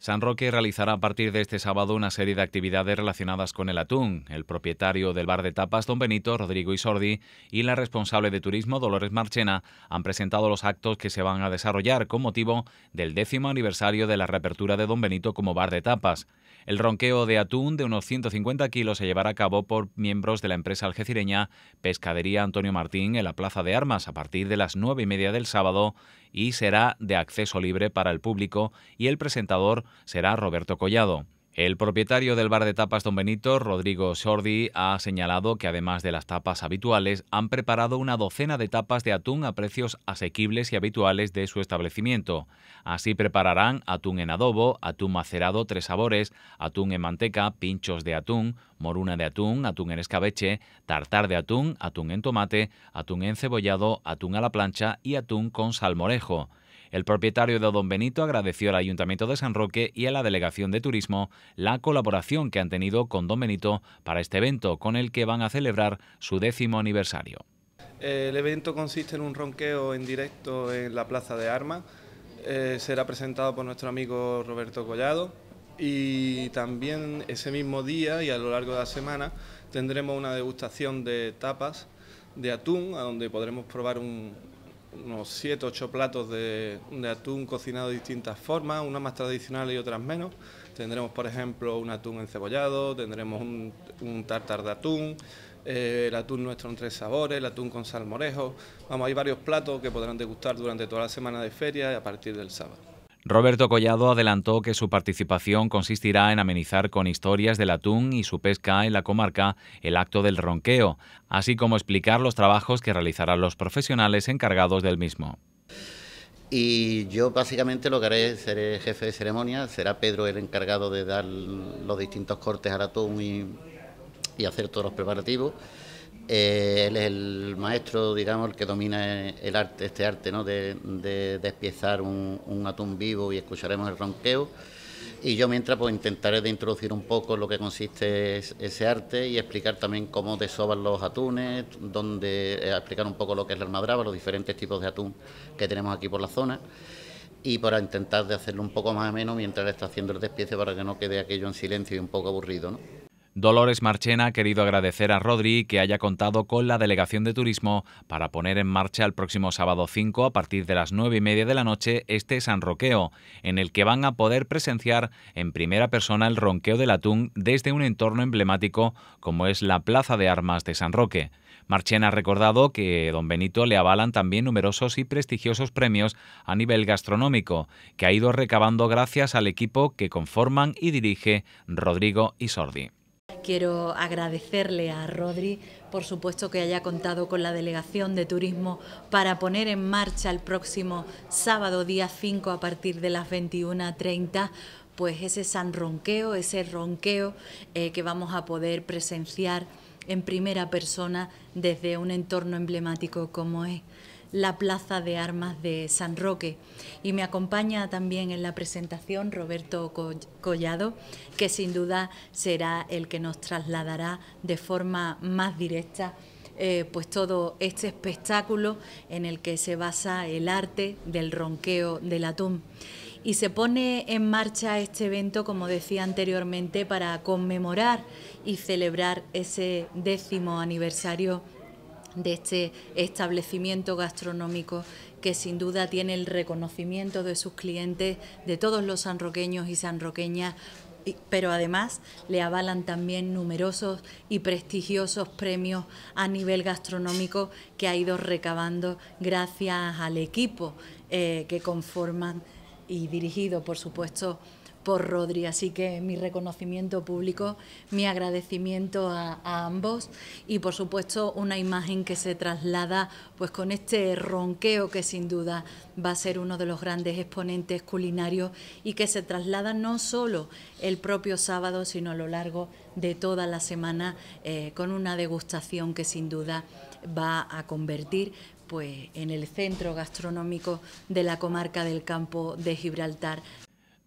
San Roque realizará a partir de este sábado una serie de actividades relacionadas con el atún. El propietario del bar de tapas, don Benito, Rodrigo Isordi, y la responsable de turismo, Dolores Marchena, han presentado los actos que se van a desarrollar con motivo del décimo aniversario de la reapertura de don Benito como bar de tapas. El ronqueo de atún de unos 150 kilos se llevará a cabo por miembros de la empresa algecireña Pescadería Antonio Martín en la Plaza de Armas a partir de las 9 y media del sábado y será de acceso libre para el público y el presentador será Roberto Collado. El propietario del bar de tapas Don Benito, Rodrigo Sordi, ha señalado que además de las tapas habituales, han preparado una docena de tapas de atún a precios asequibles y habituales de su establecimiento. Así prepararán atún en adobo, atún macerado tres sabores, atún en manteca, pinchos de atún, moruna de atún, atún en escabeche, tartar de atún, atún en tomate, atún en cebollado, atún a la plancha y atún con salmorejo. El propietario de Don Benito agradeció al Ayuntamiento de San Roque y a la Delegación de Turismo la colaboración que han tenido con Don Benito para este evento, con el que van a celebrar su décimo aniversario. El evento consiste en un ronqueo en directo en la Plaza de Armas. Eh, será presentado por nuestro amigo Roberto Collado y también ese mismo día y a lo largo de la semana tendremos una degustación de tapas de atún, a donde podremos probar un, unos 7, 8 platos de, atún cocinado de distintas formas, unas más tradicionales y otras menos. Tendremos, por ejemplo, un atún encebollado, tendremos un, tartar de atún, eh, el atún nuestro en tres sabores, el atún con salmorejo. Vamos, hay varios platos que podrán degustar durante toda la semana de feria y a partir del sábado. Roberto Collado adelantó que su participación consistirá en amenizar con historias del atún y su pesca en la comarca el acto del ronqueo, así como explicar los trabajos que realizarán los profesionales encargados del mismo. Y yo básicamente lo que haré, seré jefe de ceremonia, será Pedro el encargado de dar los distintos cortes al atún y hacer todos los preparativos. Eh, él es el maestro, digamos, el que domina eh, el arte, este arte, ¿no? De, despiezar un, atún vivo y escucharemos el ronqueo. Y yo mientras pues intentaré de introducir un poco lo que consiste ese arte y explicar también cómo desoban los atunes, donde eh, explicar un poco lo que es la almadraba, los diferentes tipos de atún que tenemos aquí por la zona y para intentar de hacerlo un poco más ameno mientras está haciendo el despiece para que no quede aquello en silencio y un poco aburrido, ¿no? Dolores Marchena ha querido agradecer a Rodri que haya contado con la Delegación de Turismo para poner en marcha el próximo sábado 5 a partir de las 9 y media de la noche este San Roqueo, en el que van a poder presenciar en primera persona el ronqueo del atún desde un entorno emblemático como es la Plaza de Armas de San Roque. Marchena ha recordado que don Benito le avalan también numerosos y prestigiosos premios a nivel gastronómico, que ha ido recabando gracias al equipo que conforman y dirige Rodrigo y Sordi. Quiero agradecerle a Rodri, por supuesto, que haya contado con la Delegación de Turismo para poner en marcha el próximo sábado, día 5, a partir de las 21.30, pues ese sanronqueo, ese ronqueo eh, que vamos a poder presenciar en primera persona desde un entorno emblemático como es la Plaza de Armas de San Roque. Y me acompaña también en la presentación Roberto Collado, que sin duda será el que nos trasladará de forma más directa. Eh, pues todo este espectáculo en el que se basa el arte del ronqueo del atún. Y se pone en marcha este evento, como decía anteriormente, para conmemorar y celebrar ese décimo aniversario de este establecimiento gastronómico que sin duda tiene el reconocimiento de sus clientes, de todos los sanroqueños y sanroqueñas pero además le avalan también numerosos y prestigiosos premios a nivel gastronómico que ha ido recabando gracias al equipo eh, que conforman y dirigido, por supuesto, por Rodri. Así que mi reconocimiento público, mi agradecimiento a, ambos y por supuesto una imagen que se traslada pues con este ronqueo que sin duda va a ser uno de los grandes exponentes culinarios y que se traslada no solo el propio sábado, sino a lo largo de toda la semana eh, con una degustación que sin duda va a convertir pues en el centro gastronómico de la comarca del campo de Gibraltar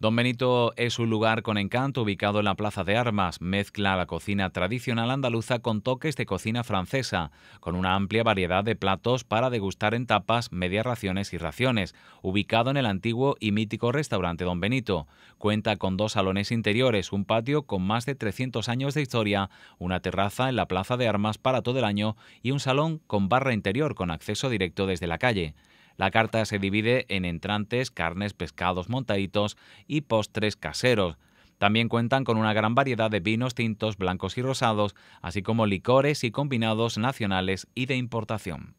Don Benito es un lugar con encanto ubicado en la Plaza de Armas. Mezcla la cocina tradicional andaluza con toques de cocina francesa, con una amplia variedad de platos para degustar en tapas, medias raciones y raciones. Ubicado en el antiguo y mítico restaurante Don Benito, cuenta con dos salones interiores, un patio con más de 300 años de historia, una terraza en la Plaza de Armas para todo el año y un salón con barra interior con acceso directo desde la calle. La carta se divide en entrantes, carnes, pescados, montaditos y postres caseros. También cuentan con una gran variedad de vinos tintos, blancos y rosados, así como licores y combinados nacionales y de importación.